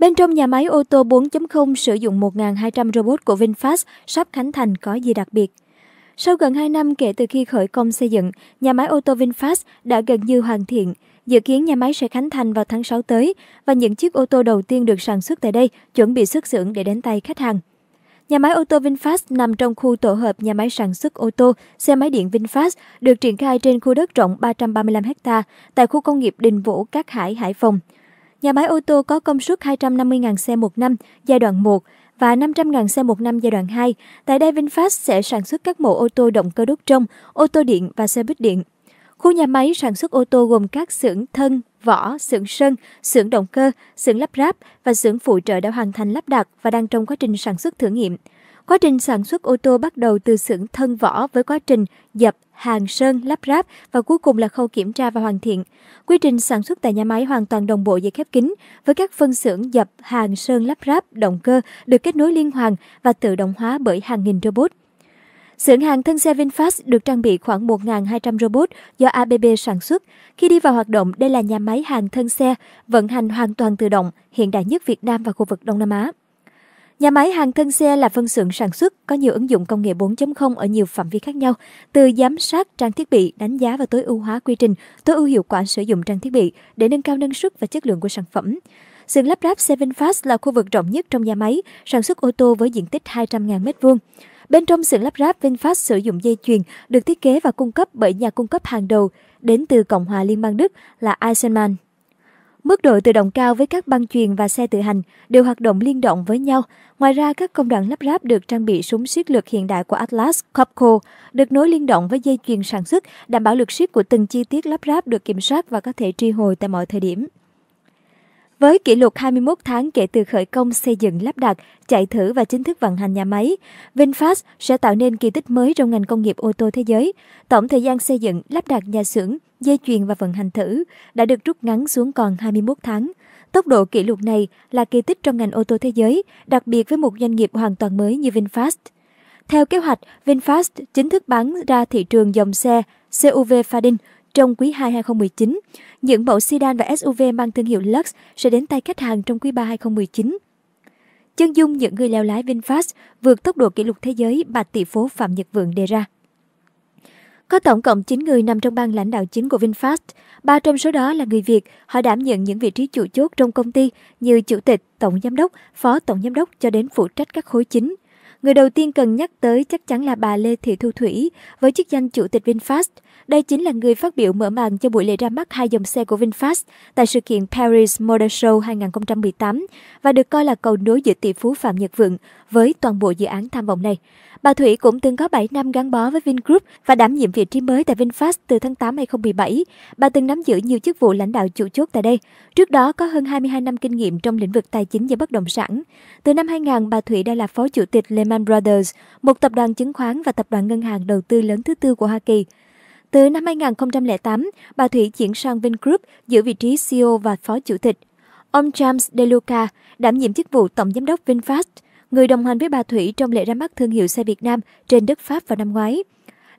Bên trong nhà máy ô tô 4.0 sử dụng 1.200 robot của VinFast sắp khánh thành có gì đặc biệt? Sau gần 2 năm kể từ khi khởi công xây dựng, nhà máy ô tô VinFast đã gần như hoàn thiện. Dự kiến nhà máy sẽ khánh thành vào tháng 6 tới và những chiếc ô tô đầu tiên được sản xuất tại đây chuẩn bị xuất xưởng để đến tay khách hàng. Nhà máy ô tô VinFast nằm trong khu tổ hợp nhà máy sản xuất ô tô, xe máy điện VinFast được triển khai trên khu đất rộng 335 ha tại khu công nghiệp Đình Vũ, Cát Hải, Hải Phòng. Nhà máy ô tô có công suất 250.000 xe một năm giai đoạn 1 và 500.000 xe một năm giai đoạn 2. Tại đây VinFast sẽ sản xuất các mẫu ô tô động cơ đốt trong, ô tô điện và xe buýt điện. Khu nhà máy sản xuất ô tô gồm các xưởng thân, vỏ, xưởng sơn, xưởng động cơ, xưởng lắp ráp và xưởng phụ trợ đã hoàn thành lắp đặt và đang trong quá trình sản xuất thử nghiệm. Quá trình sản xuất ô tô bắt đầu từ xưởng thân vỏ với quá trình dập, hàng sơn, lắp ráp và cuối cùng là khâu kiểm tra và hoàn thiện. Quy trình sản xuất tại nhà máy hoàn toàn đồng bộ dây khép kín với các phân xưởng dập, hàng sơn, lắp ráp, động cơ được kết nối liên hoàn và tự động hóa bởi hàng nghìn robot. Xưởng hàng thân xe VinFast được trang bị khoảng 1.200 robot do ABB sản xuất. Khi đi vào hoạt động, đây là nhà máy hàng thân xe vận hành hoàn toàn tự động, hiện đại nhất Việt Nam và khu vực Đông Nam Á. Nhà máy hàng thân xe là phân xưởng sản xuất có nhiều ứng dụng công nghệ 4.0 ở nhiều phạm vi khác nhau, từ giám sát trang thiết bị, đánh giá và tối ưu hóa quy trình, tối ưu hiệu quả sử dụng trang thiết bị để nâng cao năng suất và chất lượng của sản phẩm. Xưởng lắp ráp Seven Fast là khu vực rộng nhất trong nhà máy, sản xuất ô tô với diện tích 200.000 m2. Bên trong xưởng lắp ráp, VinFast sử dụng dây chuyền được thiết kế và cung cấp bởi nhà cung cấp hàng đầu đến từ Cộng hòa Liên bang Đức là Eisenmann. Mức độ tự động cao với các băng chuyền và xe tự hành đều hoạt động liên động với nhau. Ngoài ra, các công đoạn lắp ráp được trang bị súng siết lược hiện đại của Atlas Copco được nối liên động với dây chuyền sản xuất, đảm bảo lực siết của từng chi tiết lắp ráp được kiểm soát và có thể tri hồi tại mọi thời điểm. Với kỷ lục 21 tháng kể từ khởi công xây dựng, lắp đặt, chạy thử và chính thức vận hành nhà máy, VinFast sẽ tạo nên kỳ tích mới trong ngành công nghiệp ô tô thế giới. Tổng thời gian xây dựng, lắp đặt nhà xưởng, dây chuyền và vận hành thử đã được rút ngắn xuống còn 21 tháng. Tốc độ kỷ lục này là kỳ tích trong ngành ô tô thế giới, đặc biệt với một doanh nghiệp hoàn toàn mới như VinFast. Theo kế hoạch, VinFast chính thức bán ra thị trường dòng xe CUV Fadin trong quý 2 2019, những mẫu sedan và SUV mang thương hiệu Lux sẽ đến tay khách hàng trong quý 3 2019. Chân dung những người leo lái VinFast vượt tốc độ kỷ lục thế giới bà tỷ phú Phạm Nhật Vượng đề ra. Có tổng cộng 9 người nằm trong ban lãnh đạo chính của VinFast. Ba trong số đó là người Việt, họ đảm nhận những vị trí chủ chốt trong công ty như chủ tịch, tổng giám đốc, phó tổng giám đốc cho đến phụ trách các khối chính – Người đầu tiên cần nhắc tới chắc chắn là bà Lê Thị Thu Thủy với chức danh chủ tịch VinFast. Đây chính là người phát biểu mở màn cho buổi lễ ra mắt hai dòng xe của VinFast tại sự kiện Paris Motor Show 2018 và được coi là cầu nối giữa tỷ phú Phạm Nhật Vượng với toàn bộ dự án tham vọng này. Bà Thủy cũng từng có 7 năm gắn bó với Vingroup và đảm nhiệm vị trí mới tại VinFast từ tháng 8 2017. Bà từng nắm giữ nhiều chức vụ lãnh đạo chủ chốt tại đây. Trước đó có hơn 22 năm kinh nghiệm trong lĩnh vực tài chính và bất động sản. Từ năm 2000, bà Thủy đã là phó chủ tịch Lehman Brothers, một tập đoàn chứng khoán và tập đoàn ngân hàng đầu tư lớn thứ tư của Hoa Kỳ. Từ năm 2008, bà Thủy chuyển sang Vingroup giữ vị trí CEO và phó chủ tịch. Ông James DeLuca đảm nhiệm chức vụ tổng giám đốc VinFast – người đồng hành với bà Thủy trong lễ ra mắt thương hiệu xe Việt Nam trên đất Pháp vào năm ngoái.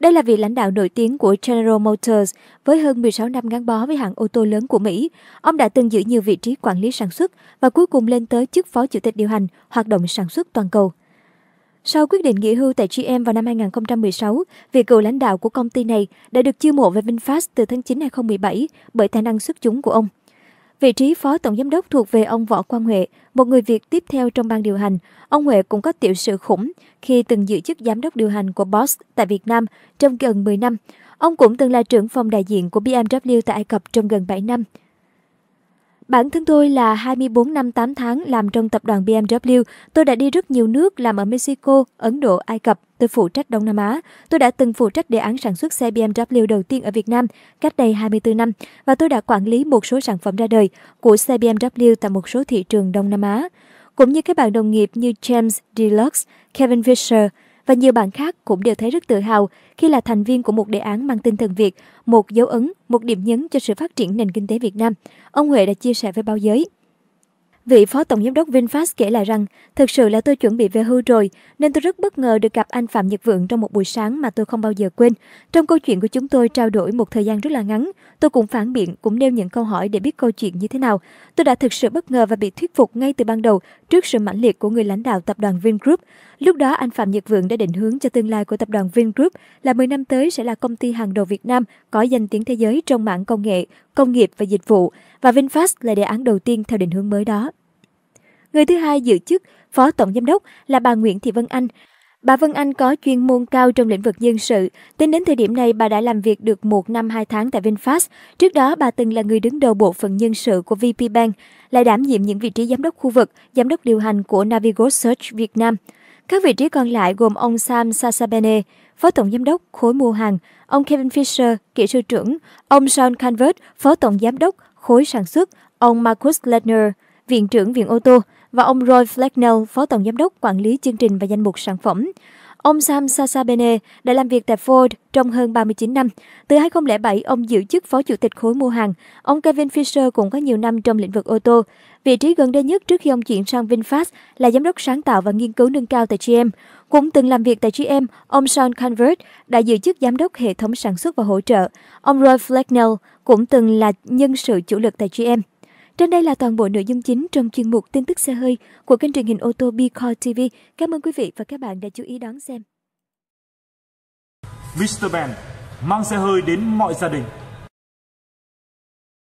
Đây là vị lãnh đạo nổi tiếng của General Motors với hơn 16 năm gắn bó với hãng ô tô lớn của Mỹ. Ông đã từng giữ nhiều vị trí quản lý sản xuất và cuối cùng lên tới chức phó chủ tịch điều hành hoạt động sản xuất toàn cầu. Sau quyết định nghỉ hưu tại GM vào năm 2016, vị cựu lãnh đạo của công ty này đã được chiêu mộ về VinFast từ tháng 9 2017 bởi tài năng xuất chúng của ông. Vị trí phó tổng giám đốc thuộc về ông Võ Quang Huệ, một người Việt tiếp theo trong ban điều hành. Ông Huệ cũng có tiểu sự khủng khi từng giữ chức giám đốc điều hành của Boss tại Việt Nam trong gần 10 năm. Ông cũng từng là trưởng phòng đại diện của BMW tại Ai Cập trong gần 7 năm. Bản thân tôi là 24 năm 8 tháng làm trong tập đoàn BMW. Tôi đã đi rất nhiều nước làm ở Mexico, Ấn Độ, Ai Cập. Tôi phụ trách Đông Nam Á. Tôi đã từng phụ trách đề án sản xuất xe BMW đầu tiên ở Việt Nam cách đây 24 năm và tôi đã quản lý một số sản phẩm ra đời của xe BMW tại một số thị trường Đông Nam Á. Cũng như các bạn đồng nghiệp như James Deluxe, Kevin Fisher, và nhiều bạn khác cũng đều thấy rất tự hào khi là thành viên của một đề án mang tinh thần Việt, một dấu ấn, một điểm nhấn cho sự phát triển nền kinh tế Việt Nam. Ông Huệ đã chia sẻ với báo giới. Vị phó tổng giám đốc VinFast kể lại rằng, thực sự là tôi chuẩn bị về hưu rồi, nên tôi rất bất ngờ được gặp anh Phạm Nhật Vượng trong một buổi sáng mà tôi không bao giờ quên. Trong câu chuyện của chúng tôi trao đổi một thời gian rất là ngắn, tôi cũng phản biện, cũng nêu những câu hỏi để biết câu chuyện như thế nào. Tôi đã thực sự bất ngờ và bị thuyết phục ngay từ ban đầu trước sự mãnh liệt của người lãnh đạo tập đoàn Vingroup. Lúc đó, anh Phạm Nhật Vượng đã định hướng cho tương lai của tập đoàn Vingroup là 10 năm tới sẽ là công ty hàng đầu Việt Nam có danh tiếng thế giới trong mảng công nghệ, công nghiệp và dịch vụ, và VinFast là đề án đầu tiên theo định hướng mới đó. Người thứ hai giữ chức Phó Tổng Giám đốc là bà Nguyễn Thị Vân Anh. Bà Vân Anh có chuyên môn cao trong lĩnh vực dân sự. Tính đến thời điểm này, bà đã làm việc được một năm 2 tháng tại VinFast. Trước đó, bà từng là người đứng đầu bộ phận nhân sự của VP Bank, lại đảm nhiệm những vị trí giám đốc khu vực, giám đốc điều hành của Navigo Search Việt Nam. Các vị trí còn lại gồm ông Sam Sasabene, Phó Tổng Giám đốc khối mua hàng, ông Kevin Fisher, kỹ sư trưởng, ông Sean Canvert, Phó Tổng Giám đốc khối sản xuất, ông Marcus Ledner, Viện trưởng Viện ô tô, và ông Roy Flecknell, Phó Tổng Giám đốc Quản lý Chương trình và Danh mục Sản phẩm. Ông Sam Sassabene đã làm việc tại Ford trong hơn 39 năm. Từ 2007, ông giữ chức Phó Chủ tịch khối mua hàng. Ông Kevin Fisher cũng có nhiều năm trong lĩnh vực ô tô. Vị trí gần đây nhất trước khi ông chuyển sang VinFast là Giám đốc sáng tạo và nghiên cứu nâng cao tại GM. Cũng từng làm việc tại GM, ông Sean Convert đã giữ chức Giám đốc hệ thống sản xuất và hỗ trợ. Ông Roy Flecknell cũng từng là nhân sự chủ lực tại GM. Trên đây là toàn bộ nội dung chính trong chuyên mục tin tức xe hơi của kênh truyền hình ô tô Bicore TV. Cảm ơn quý vị và các bạn đã chú ý đón xem. Mr. Ben mang xe hơi đến mọi gia đình.